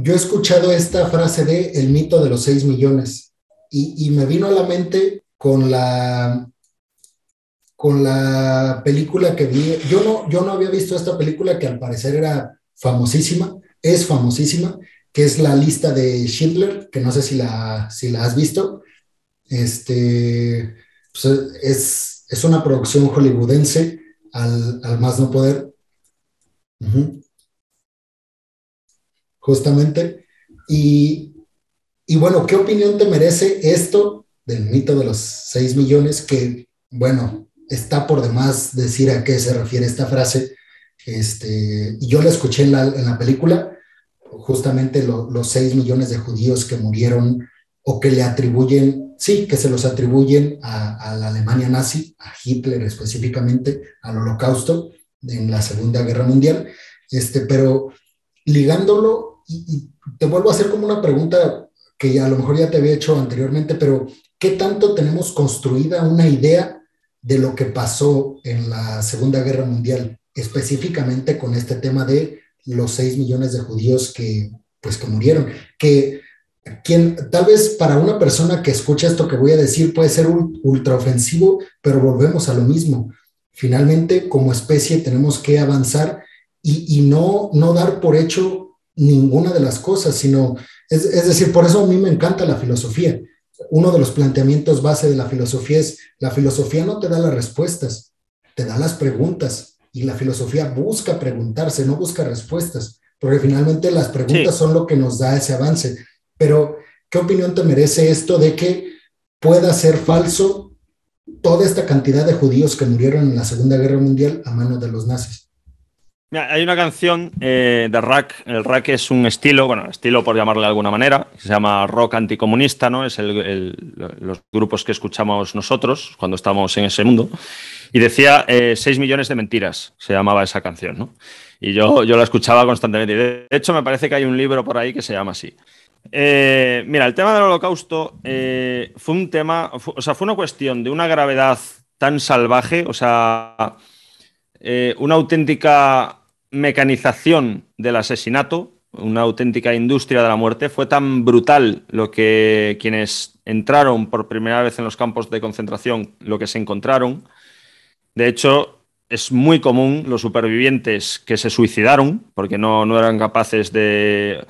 yo he escuchado esta frase de el mito de los seis millones y, me vino a la mente con la, con la película que vi. Yo no, yo no había visto esta película que al parecer era famosísima, es famosísima, que es la lista de Schindler, que no sé si la, si la has visto. Este, pues, es, es, una producción hollywoodense al, más no poder justamente. Y, bueno, ¿qué opinión te merece esto del mito de los 6 millones? Que, bueno, está por demás decir a qué se refiere esta frase. Este, yo la escuché en la, película, justamente los 6 millones de judíos que murieron o que le atribuyen, sí, que se los atribuyen a, a la Alemania nazi, a Hitler específicamente, al holocausto en la Segunda Guerra Mundial, este, pero ligándolo y, te vuelvo a hacer como una pregunta que a lo mejor ya te había hecho anteriormente, pero ¿qué tanto tenemos construida una idea de lo que pasó en la Segunda Guerra Mundial, específicamente con este tema de los 6 millones de judíos que, pues, que murieron? Que quien, tal vez para una persona que escucha esto que voy a decir puede ser ultraofensivo, pero volvemos a lo mismo. Finalmente, como especie tenemos que avanzar y, y no, no dar por hecho ninguna de las cosas, sino, es, es decir, por eso a mí me encanta la filosofía. Uno de los planteamientos base de la filosofía es, la filosofía no te da las respuestas, te da las preguntas. Y la filosofía busca preguntarse, no busca respuestas, porque finalmente las preguntas son lo que nos da ese avance. Pero, ¿qué opinión te merece esto de que pueda ser falso toda esta cantidad de judíos que murieron en la Segunda Guerra Mundial a manos de los nazis? hay una canción eh, de rack. El rack es un estilo, bueno, estilo por llamarle de alguna manera, se llama rock anticomunista, ¿no? Es los grupos que escuchamos nosotros cuando estamos en ese mundo. Y decía eh, seis millones de mentiras, se llamaba esa canción, ¿no? Y yo, yo la escuchaba constantemente. De hecho, me parece que hay un libro por ahí que se llama así. Eh, mira, el tema del holocausto fue un tema, o sea, fue una cuestión de una gravedad tan salvaje, o sea eh, una auténtica mecanización del asesinato, una auténtica industria de la muerte. Fue tan brutal lo que quienes entraron por primera vez en los campos de concentración, lo que se encontraron. De hecho, es muy común los supervivientes que se suicidaron porque no, no eran capaces de...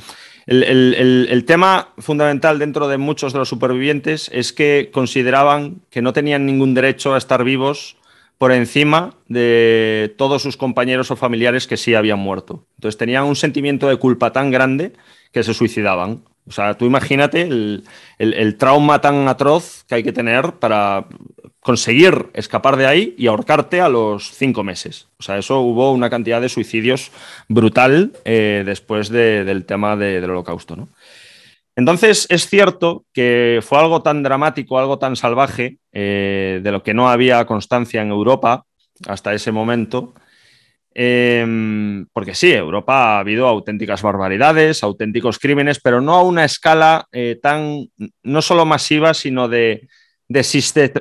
el, tema fundamental dentro de muchos de los supervivientes es que consideraban que no tenían ningún derecho a estar vivos por encima de todos sus compañeros o familiares que sí habían muerto. Entonces tenían un sentimiento de culpa tan grande que se suicidaban. O sea, tú imagínate el, trauma tan atroz que hay que tener para conseguir escapar de ahí y ahorcarte a los cinco meses. O sea, eso hubo una cantidad de suicidios brutal eh, después del tema del holocausto. ¿no? Entonces, es cierto que fue algo tan dramático, algo tan salvaje, eh, de lo que no había constancia en Europa hasta ese momento, em, porque sí, Europa ha habido auténticas barbaridades, auténticos crímenes, pero no a una escala eh, tan, no solo masiva, sino de,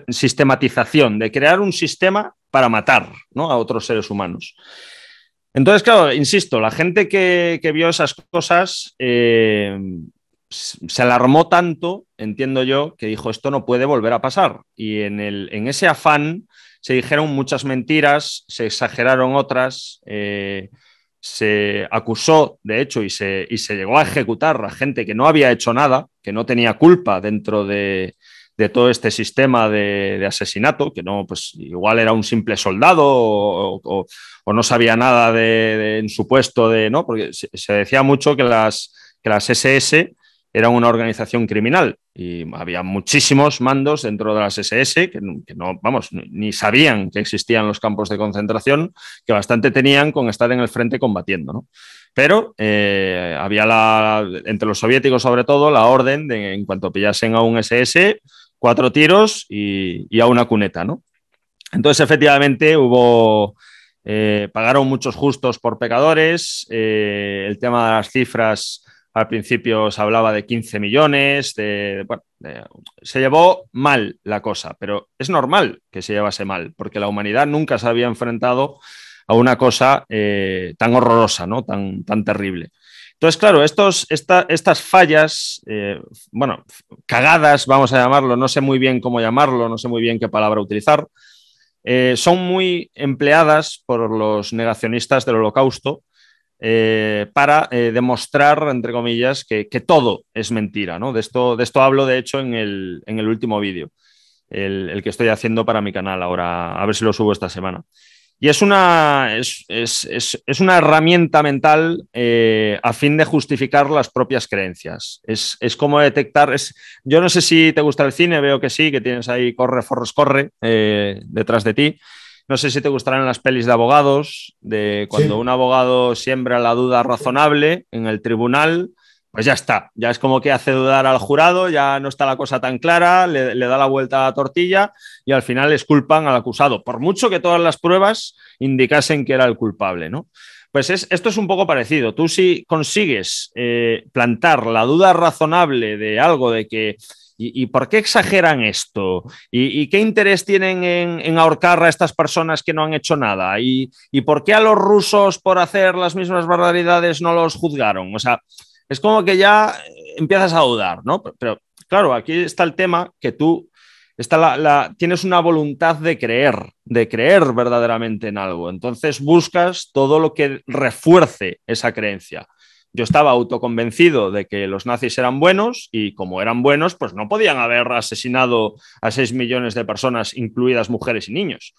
sistematización, de crear un sistema para matar ¿no? a otros seres humanos. Entonces, claro, insisto, la gente que, vio esas cosas, eh, se alarmó tanto, entiendo yo, que dijo esto no puede volver a pasar. Y en, el, en ese afán se dijeron muchas mentiras, se exageraron otras, eh, se acusó, de hecho, y se, se, llegó a ejecutar a gente que no había hecho nada, que no tenía culpa dentro de, todo este sistema de, asesinato, que no, pues igual era un simple soldado o, no sabía nada de, en su puesto de, ¿no? Porque se, decía mucho que las, que las SS era una organización criminal y había muchísimos mandos dentro de las SS que, no, vamos, ni sabían que existían los campos de concentración, que bastante tenían con estar en el frente combatiendo. ¿no? Pero eh, había la, entre los soviéticos sobre todo la orden de en cuanto pillasen a un SS, cuatro tiros y, a una cuneta. ¿no? Entonces efectivamente hubo... Eh, pagaron muchos justos por pecadores, eh, el tema de las cifras al principio se hablaba de 15 millones, de, se llevó mal la cosa, pero es normal que se llevase mal, porque la humanidad nunca se había enfrentado a una cosa eh, tan horrorosa, tan, terrible. Entonces, claro, estas fallas, eh, bueno, cagadas, vamos a llamarlo, no sé muy bien cómo llamarlo, no sé muy bien qué palabra utilizar, eh, son muy empleadas por los negacionistas del holocausto eh, para eh, demostrar, entre comillas, que, todo es mentira. De, esto, de esto hablo, de hecho, en el, último vídeo, el, que estoy haciendo para mi canal ahora, a ver si lo subo esta semana. Y es una, es, una herramienta mental eh, a fin de justificar las propias creencias. Es, como detectar, yo no sé si te gusta el cine, veo que sí, que tienes ahí corre, forros, corre detrás de ti. No sé si te gustarán las pelis de abogados, de cuando un abogado siembra la duda razonable en el tribunal, pues ya está, ya es como que hace dudar al jurado, ya no está la cosa tan clara, le, da la vuelta a la tortilla y al final les culpan al acusado, por mucho que todas las pruebas indicasen que era el culpable, ¿no? Pues es, esto es un poco parecido. Tú si consigues eh, plantar la duda razonable de algo de que... ¿Y, por qué exageran esto? ¿Y, qué interés tienen en, ahorcar a estas personas que no han hecho nada? ¿Y, por qué a los rusos por hacer las mismas barbaridades no los juzgaron? O sea, es como que ya eh, empiezas a dudar, ¿no? pero claro, aquí está el tema que tú la, tienes una voluntad de creer, de creer verdaderamente en algo. Entonces buscas todo lo que refuerce esa creencia. Yo estaba autoconvencido de que los nazis eran buenos y como eran buenos, pues no podían haber asesinado a 6 millones de personas, incluidas mujeres y niños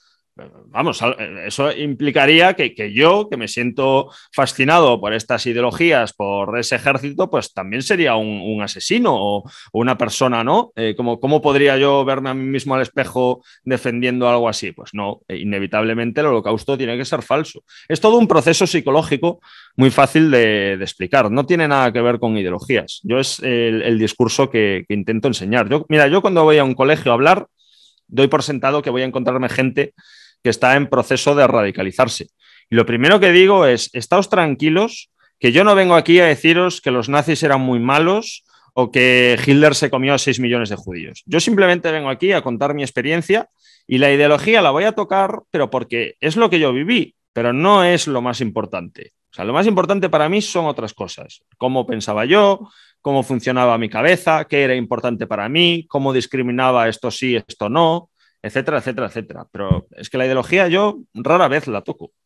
vamos, eso implicaría que, yo, que me siento fascinado por estas ideologías, por ese ejército, pues también sería un, asesino o, una persona, ¿no? Eh, como, ¿Cómo podría yo verme a mí mismo al espejo defendiendo algo así? Pues no, inevitablemente el holocausto tiene que ser falso. Es todo un proceso psicológico muy fácil de, explicar, no tiene nada que ver con ideologías. Yo es el, discurso que, intento enseñar. Yo, mira, yo cuando voy a un colegio a hablar, doy por sentado que voy a encontrarme gente que está en proceso de radicalizarse. Y lo primero que digo es, estáos tranquilos, que yo no vengo aquí a deciros que los nazis eran muy malos o que Hitler se comió a 6 millones de judíos. Yo simplemente vengo aquí a contar mi experiencia y la ideología la voy a tocar, pero porque es lo que yo viví, pero no es lo más importante. O sea, lo más importante para mí son otras cosas, cómo pensaba yo, cómo funcionaba mi cabeza, qué era importante para mí, cómo discriminaba esto sí, esto no, etcétera, etcétera, etcétera. Pero es que la ideología yo rara vez la toco.